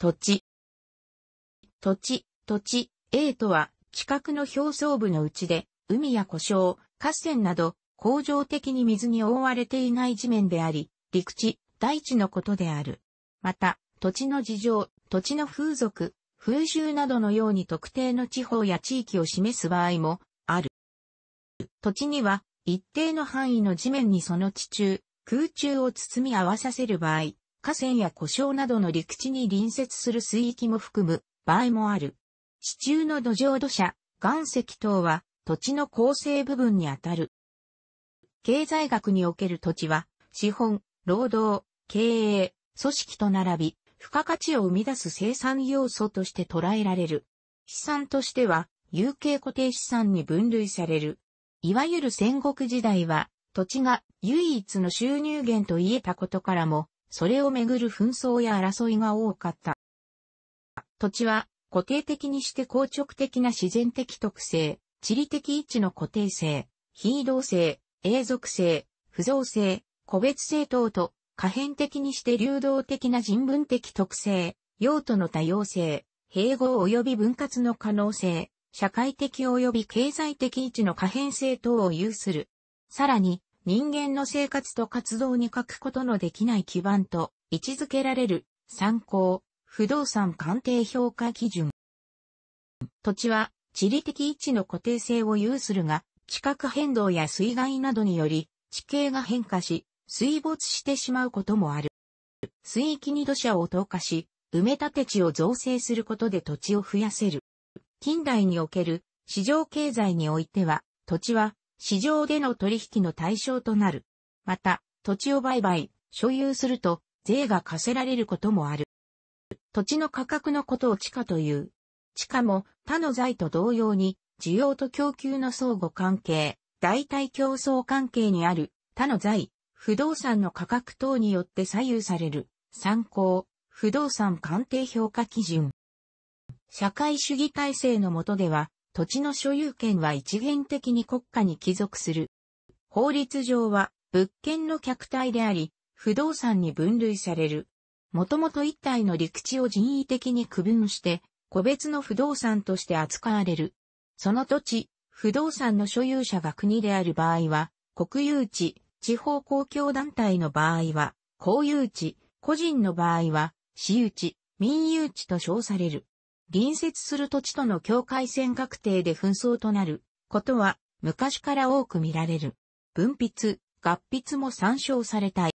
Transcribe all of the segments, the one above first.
土地。土地、土地、A とは、地殻の表層部のうちで、海や故障、河川など、恒常的に水に覆われていない地面であり、陸地、大地のことである。また、土地の事情、土地の風俗、風習などのように特定の地方や地域を示す場合もある。土地には一定の範囲の地面にその地中、空中を包み合わさせる場合、河川や故障などの陸地に隣接する水域も含む場合もある。地中の土壌土砂、岩石等は土地の構成部分にあたる。経済学における土地は、資本、労働、経営、組織と並び、付加価値を生み出す生産要素として捉えられる。資産としては、有形固定資産に分類される。いわゆる戦国時代は、土地が唯一の収入源と言えたことからも、それをめぐる紛争や争いが多かった。土地は固定的にして硬直的な自然的特性、地理的位置の固定性、非移動性、永続性、不造性、個別性等と可変的にして流動的な人文的特性、用途の多様性、併合及び分割の可能性、社会的及び経済的位置の可変性等を有する。さらに、人間の生活と活動に欠くことのできない基盤と位置づけられる参考不動産鑑定評価基準。土地は地理的位置の固定性を有するが、地殻変動や水害などにより地形が変化し、水没してしまうこともある。水域に土砂を投下し、埋め立て地を造成することで土地を増やせる。近代における市場経済においては、土地は市場での取引の対象となる。また、土地を売買、所有すると、税が課せられることもある。土地の価格のことを地価という。地価も他の財と同様に、需要と供給の相互関係、代替競争関係にある他の財、不動産の価格等によって左右される、参考、不動産鑑定評価基準。社会主義体制の下では、土地の所有権は一元的に国家に帰属する。法律上は物件の客体であり、不動産に分類される。もともと一体の陸地を人為的に区分して、個別の不動産として扱われる。その土地、不動産の所有者が国である場合は、国有地、地方公共団体の場合は、公有地、個人の場合は、私有地、民有地と称される。隣接する土地との境界線確定で紛争となることは昔から多く見られる。文筆、合筆も参照されたい。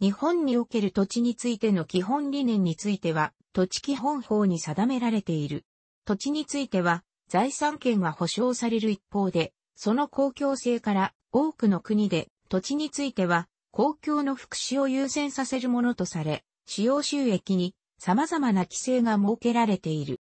日本における土地についての基本理念については、土地基本法に定められている。土地については、財産権は保障される一方で、その公共性から多くの国で土地については公共の福祉を優先させるものとされ、使用収益に様々な規制が設けられている。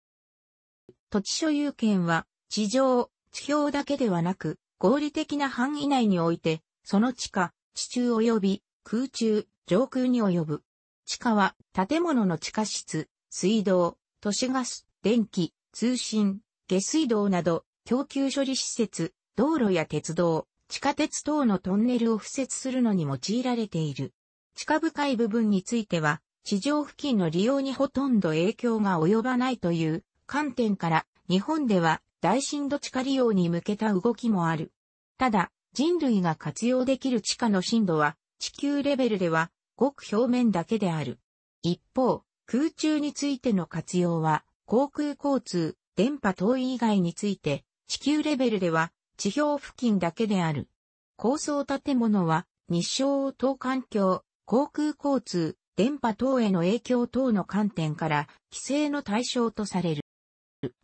土地所有権は、地上、地表だけではなく、合理的な範囲内において、その地下、地中及び空中、上空に及ぶ。地下は、建物の地下室、水道、都市ガス、電気、通信、下水道など、供給処理施設、道路や鉄道、地下鉄等のトンネルを敷設するのに用いられている。地下深い部分については、地上付近の利用にほとんど影響が及ばないという観点から、日本では大震度地下利用に向けた動きもある。ただ、人類が活用できる地下の震度は、地球レベルでは、ごく表面だけである。一方、空中についての活用は、航空交通、電波等以外について、地球レベルでは、地表付近だけである。高層建物は、日照等環境、航空交通、電波等への影響等の観点から規制の対象とされる。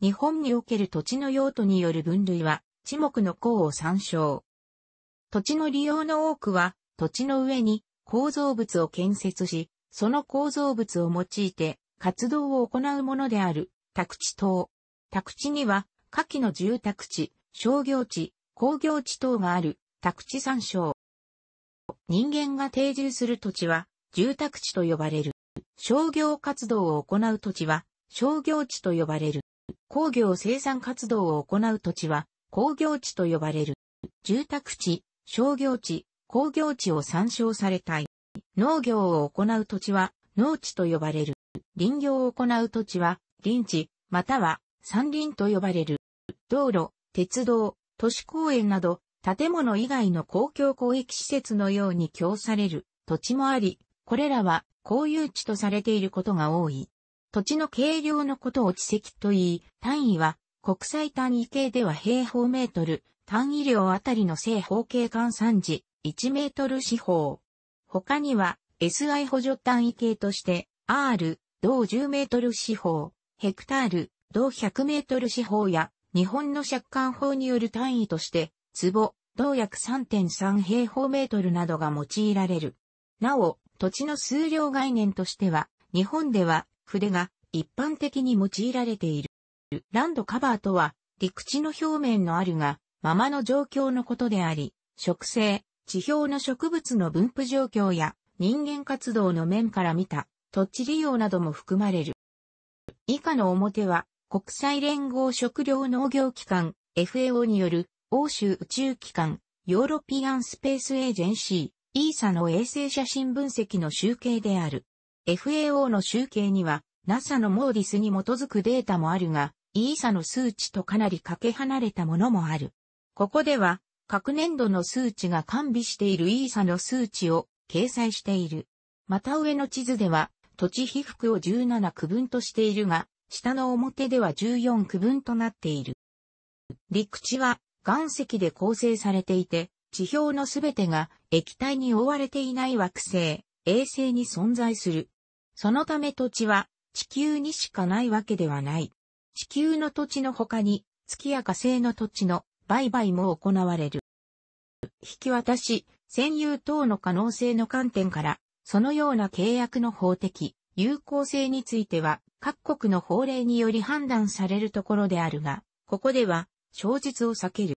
日本における土地の用途による分類は、地目の項を参照。土地の利用の多くは、土地の上に構造物を建設し、その構造物を用いて活動を行うものである、宅地等。宅地には、下記の住宅地、商業地、工業地等がある、宅地参照。人間が定住する土地は、住宅地と呼ばれる。商業活動を行う土地は、商業地と呼ばれる。工業生産活動を行う土地は、工業地と呼ばれる。住宅地、商業地、工業地を参照されたい。農業を行う土地は、農地と呼ばれる。林業を行う土地は、林地、または山林と呼ばれる。道路、鉄道、都市公園など、建物以外の公共公益施設のように供される土地もあり、これらは公有地とされていることが多い。土地の計量のことを地積と言い、単位は国際単位計では平方メートル、単位量あたりの正方形換算時、1メートル四方。他には SI 補助単位計として R、同10メートル四方、ヘクタール、同100メートル四方や日本の借款法による単位として、壺、同約3.3平方メートルなどが用いられる。なお、土地の数量概念としては、日本では筆が一般的に用いられている。ランドカバーとは、陸地の表面のあるが、ままの状況のことであり、植生、地表の植物の分布状況や人間活動の面から見た土地利用なども含まれる。以下の表は国際連合食料農業機関 FAO による欧州宇宙機関ヨーロピアンスペースエージェンシー、イーサの衛星写真分析の集計である。FAO の集計には NASA のモーディスに基づくデータもあるが、イーサの数値とかなりかけ離れたものもある。ここでは、各年度の数値が完備しているイーサの数値を掲載している。また上の地図では、土地被覆を17区分としているが、下の表では14区分となっている。陸地は岩石で構成されていて、地表のすべてが液体に覆われていない惑星、衛星に存在する。そのため土地は地球にしかないわけではない。地球の土地の他に月や火星の土地の売買も行われる。引き渡し、占有等の可能性の観点から、そのような契約の法的、有効性については、各国の法令により判断されるところであるが、ここでは、小述を避ける。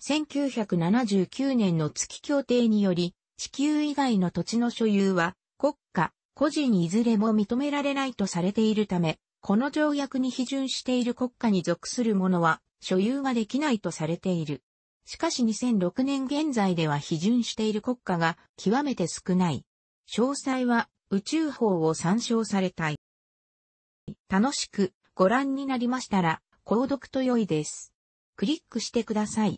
1979年の月協定により、地球以外の土地の所有は、国家、個人いずれも認められないとされているため、この条約に批准している国家に属するものは、所有ができないとされている。しかし2006年現在では批准している国家が極めて少ない。詳細は宇宙法を参照されたい。楽しくご覧になりましたら、購読と良いです。クリックしてください。